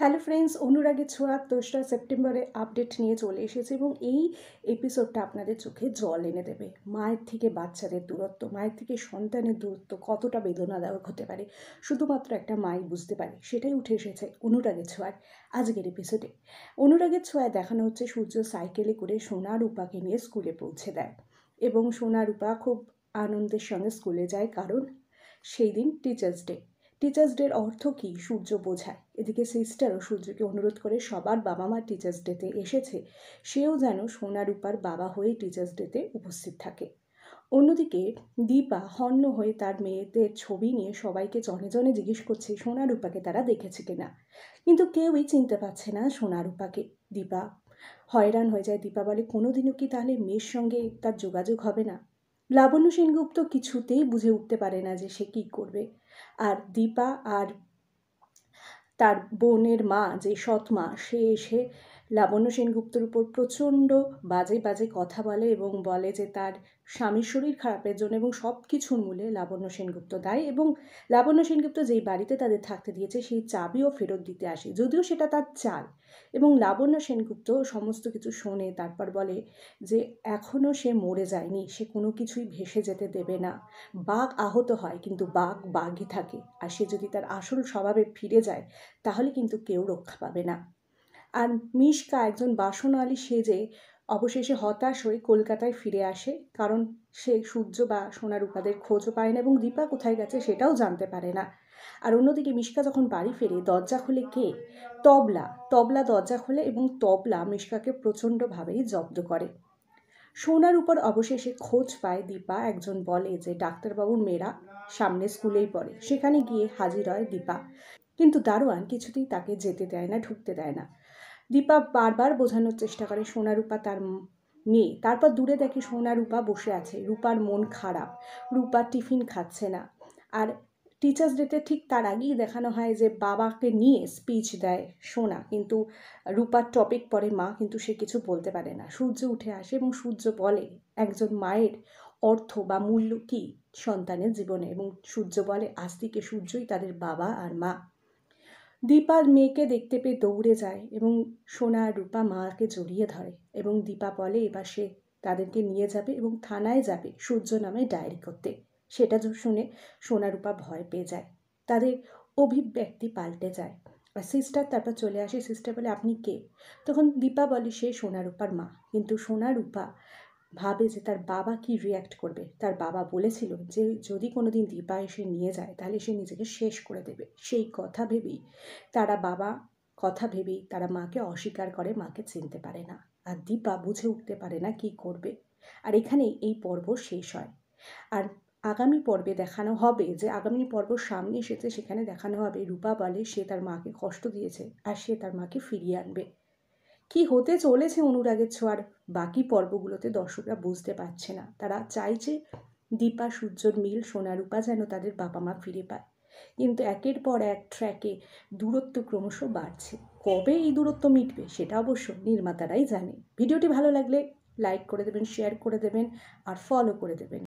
hello friends অনুরাগের ছোঁয়া দোসরা সেপ্টেম্বরে আপডেট নিয়ে চলে এসেছে এবং এই এপিসোডটা আপনাদের চোখে জল এনে দেবে মায়ের থেকে বাচ্চাদের দূরত্ব মায়ের থেকে সন্তানের দূরত্ব কতটা বেদনাদায়ক হতে পারে শুধুমাত্র একটা মাই বুঝতে পারে সেটাই উঠে এসেছে অনুরাগের ছোঁয়ার আজকের এপিসোডে অনুরাগের ছোঁয়ায় দেখানো হচ্ছে সূর্য সাইকেলে করে সোনা রূপাকে নিয়ে স্কুলে পৌঁছে দেয় এবং সোনা রূপা খুব আনন্দের সঙ্গে স্কুলে যায় কারণ সেই দিন টিচার্স ডে টিচার্স ডের অর্থ কী সূর্য বোঝায় এদিকে সিস্টারও সূর্যকে অনুরোধ করে সবার বাবা মা টিচার্স ডেতে এসেছে সেও যেন সোনা রূপার বাবা হয়ে টিচার্স ডেতে উপস্থিত থাকে অন্যদিকে দীপা হন্য হয়ে তার মেয়েদের ছবি নিয়ে সবাইকে জনে জনে জিজ্ঞেস করছে সোনা রূপাকে তারা দেখেছে কিনা কিন্তু কেউই চিনতে পারছে না সোনা রূপাকে দীপা হয়রান হয়ে যায় দীপা বলে কোনোদিনও কি তাহলে মেয়ের সঙ্গে তার যোগাযোগ হবে না লাবণ্য সেনগুপ্ত কিছুতেই বুঝে উঠতে পারে না যে সে কী করবে আর দীপা আর তার বোনের মা যে সৎ মা সে এসে লাবণ্য সেনগুপ্তর উপর প্রচণ্ড বাজে বাজে কথা বলে এবং বলে যে তার স্বামীর শরীর খারাপের জন্য এবং সব কিছুর মূলে লাবণ্য সেনগুপ্ত দায় এবং লাবণ্য সেনগুপ্ত যেই বাড়িতে তাদের থাকতে দিয়েছে সেই চাবিও ফেরত দিতে আসে যদিও সেটা তার চাল এবং লাবণ্য সেনগুপ্ত সমস্ত কিছু শোনে তারপর বলে যে এখনও সে মরে যায়নি সে কোনো কিছুই ভেসে যেতে দেবে না বাঘ আহত হয় কিন্তু বাঘ বাঘই থাকে আর সে যদি তার আসল স্বভাবে ফিরে যায় তাহলে কিন্তু কেউ রক্ষা পাবে না আর মিশকা একজন সে সেজে অবশেষে হতাশ হয়ে কলকাতায় ফিরে আসে কারণ সে সূর্য বা সোনা রূপাদের খোঁজও পায় না এবং দীপা কোথায় গেছে সেটাও জানতে পারে না আর অন্যদিকে মিশকা যখন বাড়ি ফেরে দরজা খুলে কে তবলা তবলা দরজা খোলে এবং তবলা মিশকাকে প্রচণ্ডভাবেই জব্দ করে সোনার উপর অবশেষে খোঁজ পায় দীপা একজন বলে যে ডাক্তারবাবুর মেয়েরা সামনে স্কুলেই পড়ে সেখানে গিয়ে হাজির হয় দীপা কিন্তু দারোয়ান কিছুতেই তাকে যেতে দেয় না ঢুকতে দেয় না দীপা বারবার বোঝানোর চেষ্টা করে সোনা রূপা তার মেয়ে তারপর দূরে দেখে সোনা রূপা বসে আছে রূপার মন খারাপ রূপা টিফিন খাচ্ছে না আর টিচার্স ডেতে ঠিক তার আগেই দেখানো হয় যে বাবাকে নিয়ে স্পিচ দেয় সোনা কিন্তু রূপার টপিক পরে মা কিন্তু সে কিছু বলতে পারে না সূর্য উঠে আসে এবং সূর্য বলে একজন মায়ের অর্থ বা মূল্য কী সন্তানের জীবনে এবং সূর্য বলে আজ থেকে সূর্যই তাদের বাবা আর মা দীপার মেয়েকে দেখতে পেয়ে দৌড়ে যায় এবং সোনা রূপা মাকে জড়িয়ে ধরে এবং দীপা বলে এবার সে তাদেরকে নিয়ে যাবে এবং থানায় যাবে সূর্য নামে ডায়েরি করতে সেটা শুনে সোনা রূপা ভয় পেয়ে যায় তাদের অভিব্যক্তি পাল্টে যায় আর সিস্টার তারপর চলে আসে সিস্টার বলে আপনি কে তখন দীপা বলে সে সোনারূপার মা কিন্তু সোনারূপা ভাবে যে তার বাবা কি রিয়্যাক্ট করবে তার বাবা বলেছিল যে যদি কোনো দিন দীপা এসে নিয়ে যায় তাহলে সে নিজেকে শেষ করে দেবে সেই কথা ভেবেই তারা বাবা কথা ভেবেই তারা মাকে অস্বীকার করে মাকে চিনতে পারে না আর দীপা বুঝে উঠতে পারে না কি করবে আর এখানেই এই পর্ব শেষ হয় আর আগামী পর্বে দেখানো হবে যে আগামী পর্ব সামনে এসেছে সেখানে দেখানো হবে রূপা বলে সে তার মাকে কষ্ট দিয়েছে আর সে তার মাকে ফিরিয়ে আনবে কি হতে চলেছে অনুরাগের ছোঁয়ার বাকি পর্বগুলোতে দর্শকরা বুঝতে পারছে না তারা চাইছে দীপা সূর্যর মিল সোনারূপা যেন তাদের বাবা মা ফিরে পায় কিন্তু একের পর এক ট্র্যাকে দূরত্ব ক্রমশ বাড়ছে কবে এই দূরত্ব মিটবে সেটা অবশ্য নির্মাতারাই জানে ভিডিওটি ভালো লাগলে লাইক করে দেবেন শেয়ার করে দেবেন আর ফলো করে দেবেন